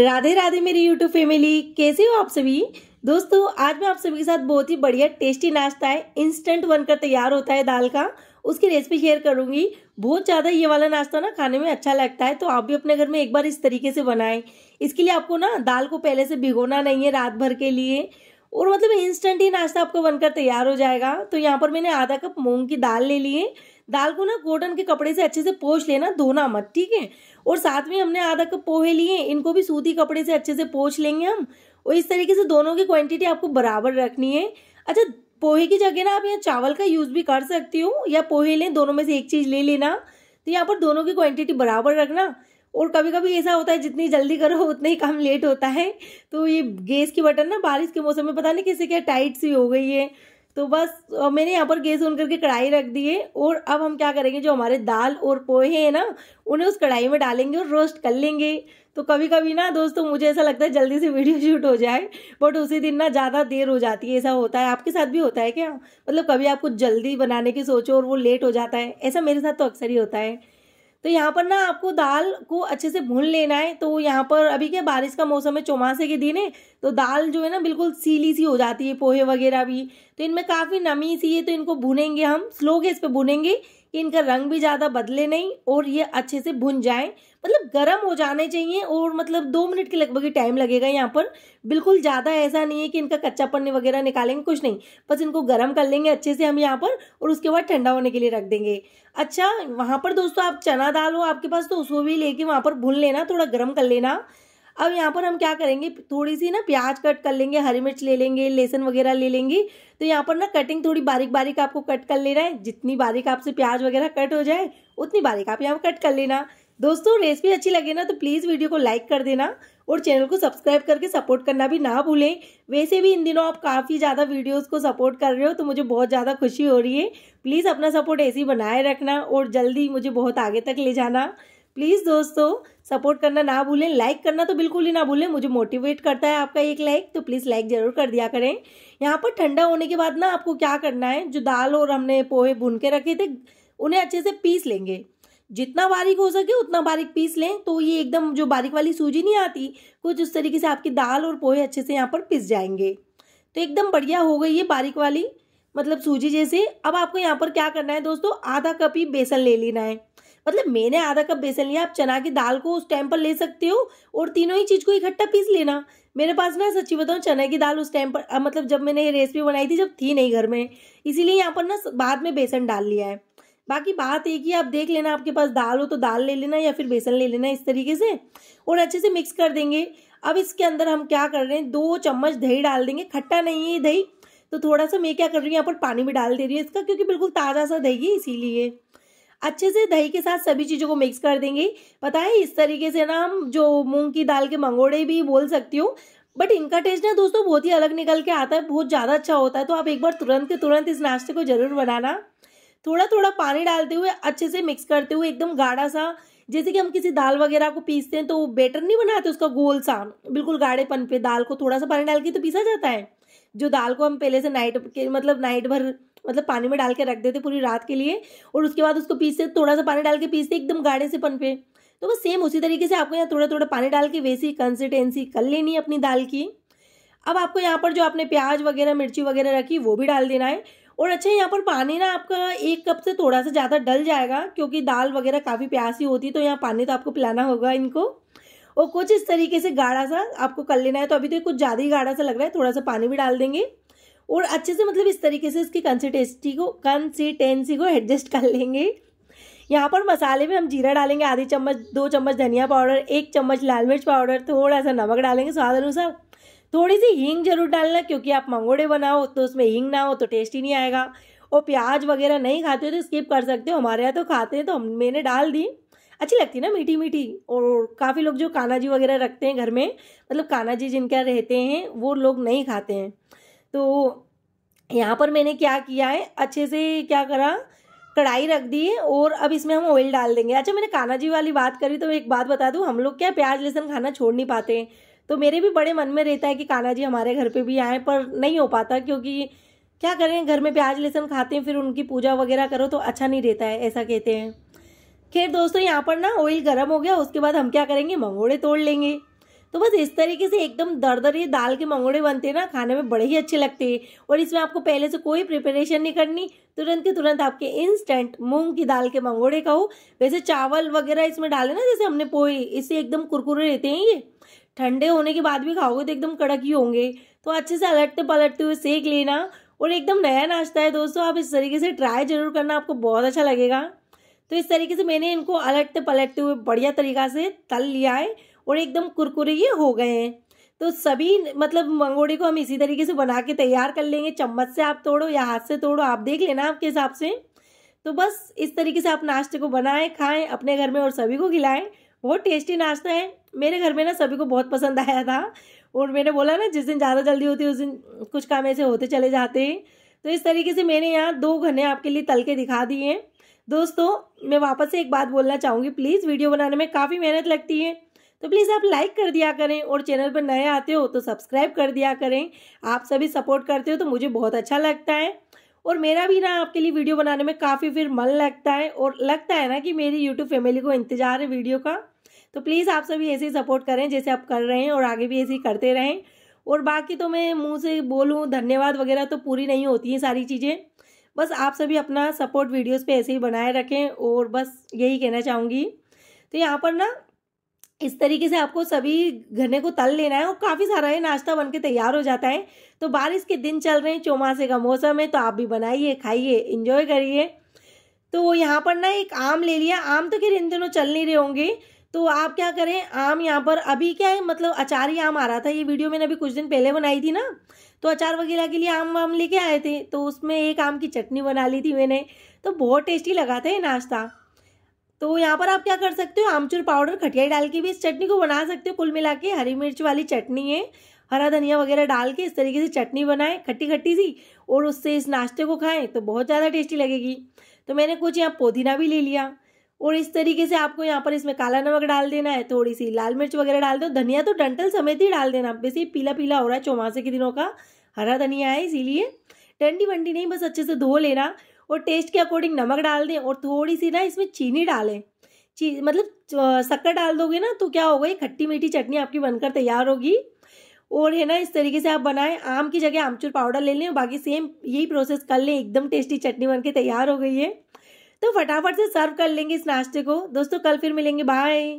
राधे राधे मेरी YouTube family कैसे हो आप सभी दोस्तों आज मैं आप सभी के साथ बहुत ही बढ़िया टेस्टी नाश्ता है इंस्टेंट बनकर तैयार होता है दाल का उसकी रेसिपी शेयर करूंगी बहुत ज़्यादा ये वाला नाश्ता ना खाने में अच्छा लगता है तो आप भी अपने घर में एक बार इस तरीके से बनाएं इसके लिए आपको ना दाल को पहले से भिगोना नहीं है रात भर के लिए और मतलब इंस्टेंट ही नाश्ता आपका बनकर तैयार हो जाएगा तो यहाँ पर मैंने आधा कप मूंग की दाल ले ली है दाल को ना कॉटन के कपड़े से अच्छे से पोछ लेना धोना मत ठीक है और साथ में हमने आधा कप पोहे लिए इनको भी सूती कपड़े से अच्छे से पोछ लेंगे हम और इस तरीके से दोनों की क्वांटिटी आपको बराबर रखनी है अच्छा पोहे की जगह ना आप यहाँ चावल का यूज भी कर सकती हो या पोहे लें दोनों में से एक चीज ले लेना तो यहाँ पर दोनों की क्वांटिटी बराबर रखना और कभी कभी ऐसा होता है जितनी जल्दी करो उतना ही काम लेट होता है तो ये गैस की बटन ना बारिश के मौसम में पता नहीं किसी क्या टाइट सी हो गई है तो बस मैंने यहाँ पर गैस ऑन करके कढ़ाई रख दी है और अब हम क्या करेंगे जो हमारे दाल और पोहे हैं ना उन्हें उस कढ़ाई में डालेंगे और रोस्ट कर लेंगे तो कभी कभी ना दोस्तों मुझे ऐसा लगता है जल्दी से वीडियो शूट हो जाए बट उसी दिन ना ज़्यादा देर हो जाती है ऐसा होता है आपके साथ भी होता है क्या मतलब कभी आप कुछ जल्दी बनाने की सोचो और वो लेट हो जाता है ऐसा मेरे साथ तो अक्सर ही होता है तो यहाँ पर ना आपको दाल को अच्छे से भून लेना है तो यहाँ पर अभी क्या बारिश का मौसम है चौमासे के दिन है तो दाल जो है ना बिल्कुल सीली सी हो जाती है पोहे वगैरह भी तो इनमें काफ़ी नमी सी है तो इनको भुनेंगे हम स्लो गैस पे भुनेंगे कि इनका रंग भी ज़्यादा बदले नहीं और ये अच्छे से भुन जाए मतलब गर्म हो जाने चाहिए और मतलब दो मिनट के लगभग ही टाइम लगेगा यहाँ पर बिल्कुल ज़्यादा ऐसा नहीं है कि इनका कच्चा पन्नी वगैरह निकालेंगे कुछ नहीं बस इनको गर्म कर लेंगे अच्छे से हम यहाँ पर और उसके बाद ठंडा होने के लिए रख देंगे अच्छा वहाँ पर दोस्तों आप चना दाल हो आपके पास तो उसको भी लेके वहाँ पर भून लेना थोड़ा गर्म कर लेना अब यहाँ पर हम क्या करेंगे थोड़ी सी ना प्याज कट कर लेंगे हरी मिर्च ले लेंगे लहसुन वगैरह ले लेंगे तो यहाँ पर ना कटिंग थोड़ी बारीक बारीक आपको कट कर लेना है जितनी बारीक आपसे प्याज वगैरह कट हो जाए उतनी बारीक आप यहाँ कट कर लेना दोस्तों रेसिपी अच्छी लगे ना तो प्लीज़ वीडियो को लाइक कर देना और चैनल को सब्सक्राइब करके सपोर्ट करना भी ना भूलें वैसे भी इन दिनों आप काफ़ी ज़्यादा वीडियोस को सपोर्ट कर रहे हो तो मुझे बहुत ज़्यादा खुशी हो रही है प्लीज़ अपना सपोर्ट ऐसे ही बनाए रखना और जल्दी मुझे बहुत आगे तक ले जाना प्लीज़ दोस्तों सपोर्ट करना ना भूलें लाइक करना तो बिल्कुल ही ना भूलें मुझे मोटिवेट करता है आपका एक लाइक तो प्लीज़ लाइक ज़रूर कर दिया करें यहाँ पर ठंडा होने के बाद ना आपको क्या करना है जो दाल और हमने पोहे भून के रखे थे उन्हें अच्छे से पीस लेंगे जितना बारीक हो सके उतना बारीक पीस लें तो ये एकदम जो बारीक वाली सूजी नहीं आती कुछ उस तरीके से आपकी दाल और पोहे अच्छे से यहाँ पर पिस जाएंगे तो एकदम बढ़िया हो गई है बारीक वाली मतलब सूजी जैसे अब आपको यहाँ पर क्या करना है दोस्तों आधा कप ही बेसन ले लेना है मतलब मैंने आधा कप बेसन लिया आप चना की दाल को उस टाइम पर ले सकते हो और तीनों ही चीज़ को इकट्ठा पीस लेना मेरे पास ना सच्ची बताऊँ चने की दाल उस टाइम पर आ, मतलब जब मैंने ये रेसिपी बनाई थी जब थी नहीं घर में इसीलिए यहाँ पर ना बाद में बेसन डाल लिया है बाकी बात एक ही आप देख लेना आपके पास दाल हो तो दाल ले लेना या फिर बेसन ले लेना इस तरीके से और अच्छे से मिक्स कर देंगे अब इसके अंदर हम क्या कर रहे हैं दो चम्मच दही डाल देंगे खट्टा नहीं है दही तो थोड़ा सा मैं क्या कर रही हूँ यहाँ पर पानी भी डाल दे रही हूँ इसका क्योंकि बिल्कुल ताज़ा सा दही है इसीलिए अच्छे से दही के साथ सभी चीज़ों को मिक्स कर देंगे पता है इस तरीके से ना हम जो मूंग की दाल के मंगोड़े भी बोल सकती हूँ बट इनका टेस्ट ना दोस्तों बहुत ही अलग निकल के आता है बहुत ज़्यादा अच्छा होता है तो आप एक बार तुरंत के तुरंत इस नाश्ते को ज़रूर बनाना थोड़ा थोड़ा पानी डालते हुए अच्छे से मिक्स करते हुए एकदम गाढ़ा सा जैसे कि हम किसी दाल वगैरह को पीसते हैं तो बेटर नहीं बनाते उसका गोल सा बिल्कुल गाढ़ेपन पे दाल को थोड़ा सा पानी डाल के तो पीसा जाता है जो दाल को हम पहले से नाइट के मतलब नाइट भर मतलब पानी में डाल के रख देते पूरी रात के लिए और उसके बाद उसको पीसते थोड़ा सा पानी डाल के पीसते एकदम गाढ़े से पन पे तो वो सेम उसी तरीके से आपको यहाँ थोड़ा थोड़ा पानी डाल के वैसी कंसिस्टेंसी कर लेनी है अपनी दाल की अब आपको यहाँ पर जो आपने प्याज वगैरह मिर्ची वगैरह रखी वो भी डाल देना है और अच्छा यहाँ पर पानी ना आपका एक कप से थोड़ा सा ज़्यादा डल जाएगा क्योंकि दाल वगैरह काफ़ी प्यासी होती है तो यहाँ पानी तो आपको पिलाना होगा इनको और कुछ इस तरीके से गाढ़ा सा आपको कर लेना है तो अभी तो कुछ ज़्यादा ही गाढ़ा सा लग रहा है थोड़ा सा पानी भी डाल देंगे और अच्छे से मतलब इस तरीके से इसकी कंसिस्टेंसी को कंसिस्टेंसी को एडजस्ट कर लेंगे यहाँ पर मसाले में हम जीरा डालेंगे आधी चम्मच दो चम्मच धनिया पाउडर एक चम्मच लाल मिर्च पाउडर थोड़ा सा नमक डालेंगे स्वाद अनुसार थोड़ी सी हींग जरूर डालना क्योंकि आप मंगोड़े बनाओ तो उसमें हींग ना हो तो टेस्ट ही नहीं आएगा और प्याज वगैरह नहीं खाते हो तो स्किप कर सकते हो हमारे यहाँ तो खाते हैं तो हम मैंने डाल दी अच्छी लगती है ना मीठी मीठी और काफ़ी लोग जो काना जी वगैरह रखते हैं घर में मतलब काना जी जिनका रहते हैं वो लोग नहीं खाते हैं तो यहाँ पर मैंने क्या किया है अच्छे से क्या करा कढ़ाई रख दी है और अब इसमें हम ऑयल डाल देंगे अच्छा मैंने काना जी वाली बात करी तो एक बात बता दूँ हम लोग क्या प्याज लहसुन खाना छोड़ नहीं पाते हैं तो मेरे भी बड़े मन में रहता है कि काना जी हमारे घर पर भी आएँ पर नहीं हो पाता क्योंकि क्या करें घर में प्याज लहसुन खाते हैं फिर उनकी पूजा वगैरह करो तो अच्छा नहीं रहता है ऐसा कहते हैं खैर दोस्तों यहाँ पर ना ऑयल गर्म हो गया उसके बाद हम क्या करेंगे मंगोड़े तोड़ लेंगे तो बस इस तरीके से एकदम दर दर ये दाल के मंगोड़े बनते हैं ना खाने में बड़े ही अच्छे लगते हैं और इसमें आपको पहले से कोई प्रिपरेशन नहीं करनी तुरंत के तुरंत आपके इंस्टेंट मूंग की दाल के मंगोड़े का हो वैसे चावल वगैरह इसमें डाले ना जैसे हमने पोहे इससे एकदम कुरकुरे रहते हैं ये ठंडे होने के बाद भी खाओगे तो एकदम कड़क ही होंगे तो अच्छे से अलटते पलटते हुए सेक लेना और एकदम नया नाश्ता है दोस्तों आप इस तरीके से ट्राई जरूर करना आपको बहुत अच्छा लगेगा तो इस तरीके से मैंने इनको अलटते पलटते हुए बढ़िया तरीका से तल लिया है और एकदम कुरकुरे ये हो गए हैं तो सभी मतलब मंगोड़े को हम इसी तरीके से बना के तैयार कर लेंगे चम्मच से आप तोड़ो या हाथ से तोड़ो आप देख लेना आपके हिसाब से तो बस इस तरीके से आप नाश्ते को बनाएं खाएं अपने घर में और सभी को खिलाएं बहुत टेस्टी नाश्ता है मेरे घर में ना सभी को बहुत पसंद आया था और मैंने बोला ना जिस दिन ज़्यादा जल्दी होती है उस दिन कुछ काम ऐसे होते चले जाते हैं तो इस तरीके से मैंने यहाँ दो घने आपके लिए तल के दिखा दिए हैं दोस्तों मैं वापस से एक बात बोलना चाहूँगी प्लीज़ वीडियो बनाने में काफ़ी मेहनत लगती है तो प्लीज़ आप लाइक कर दिया करें और चैनल पर नए आते हो तो सब्सक्राइब कर दिया करें आप सभी सपोर्ट करते हो तो मुझे बहुत अच्छा लगता है और मेरा भी ना आपके लिए वीडियो बनाने में काफ़ी फिर मन लगता है और लगता है ना कि मेरी यूट्यूब फैमिली को इंतजार है वीडियो का तो प्लीज़ आप सभी ऐसे ही सपोर्ट करें जैसे आप कर रहे हैं और आगे भी ऐसे ही करते रहें और बाकी तो मैं मुंह से बोलूँ धन्यवाद वगैरह तो पूरी नहीं होती हैं सारी चीज़ें बस आप सभी अपना सपोर्ट वीडियोस पे ऐसे ही बनाए रखें और बस यही कहना चाहूँगी तो यहाँ पर ना इस तरीके से आपको सभी घने को तल लेना है और काफ़ी सारा ये नाश्ता बन के तैयार हो जाता है तो बारिश के दिन चल रहे हैं चौमासे का मौसम है तो आप भी बनाइए खाइए इंजॉय करिए तो यहाँ पर ना एक आम ले लिया आम तो फिर इन दिनों चल नहीं रहे होंगे तो आप क्या करें आम यहाँ पर अभी क्या है मतलब अचार ही आम आ रहा था ये वीडियो मैंने अभी कुछ दिन पहले बनाई थी ना तो अचार वगैरह के लिए आम वाम लेके आए थे तो उसमें एक आम की चटनी बना ली थी मैंने तो बहुत टेस्टी लगा था ये नाश्ता तो यहाँ पर आप क्या कर सकते हो आमचूर पाउडर खटियाई डाल के भी इस चटनी को बना सकते हो कुल मिला के हरी मिर्च वाली चटनी है हरा धनिया वगैरह डाल के इस तरीके से चटनी बनाएं खट्टी खट्टी सी और उससे इस नाश्ते को खाएं तो बहुत ज़्यादा टेस्टी लगेगी तो मैंने कुछ यहाँ पुदीना भी ले लिया और इस तरीके से आपको यहाँ पर इसमें काला नमक डाल देना है थोड़ी सी लाल मिर्च वगैरह डाल दो धनिया तो डंटल समेत ही डाल देना वैसे ही पीला पीला हो रहा है चौमासे के दिनों का हरा धनिया है इसीलिए डंडी वंडी नहीं बस अच्छे से धो लेना और टेस्ट के अकॉर्डिंग नमक डाल दें और थोड़ी सी ना इसमें चीनी डालें ची मतलब शक्कर डाल दोगे ना तो क्या होगा ये खट्टी मीठी चटनी आपकी बनकर तैयार होगी और है ना इस तरीके से आप बनाएं आम की जगह आमचूर पाउडर ले लें बाकी सेम यही प्रोसेस कर लें एकदम टेस्टी चटनी बनके तैयार हो गई है तो फटाफट से सर्व कर लेंगे इस नाश्ते को दोस्तों कल फिर मिलेंगे बाय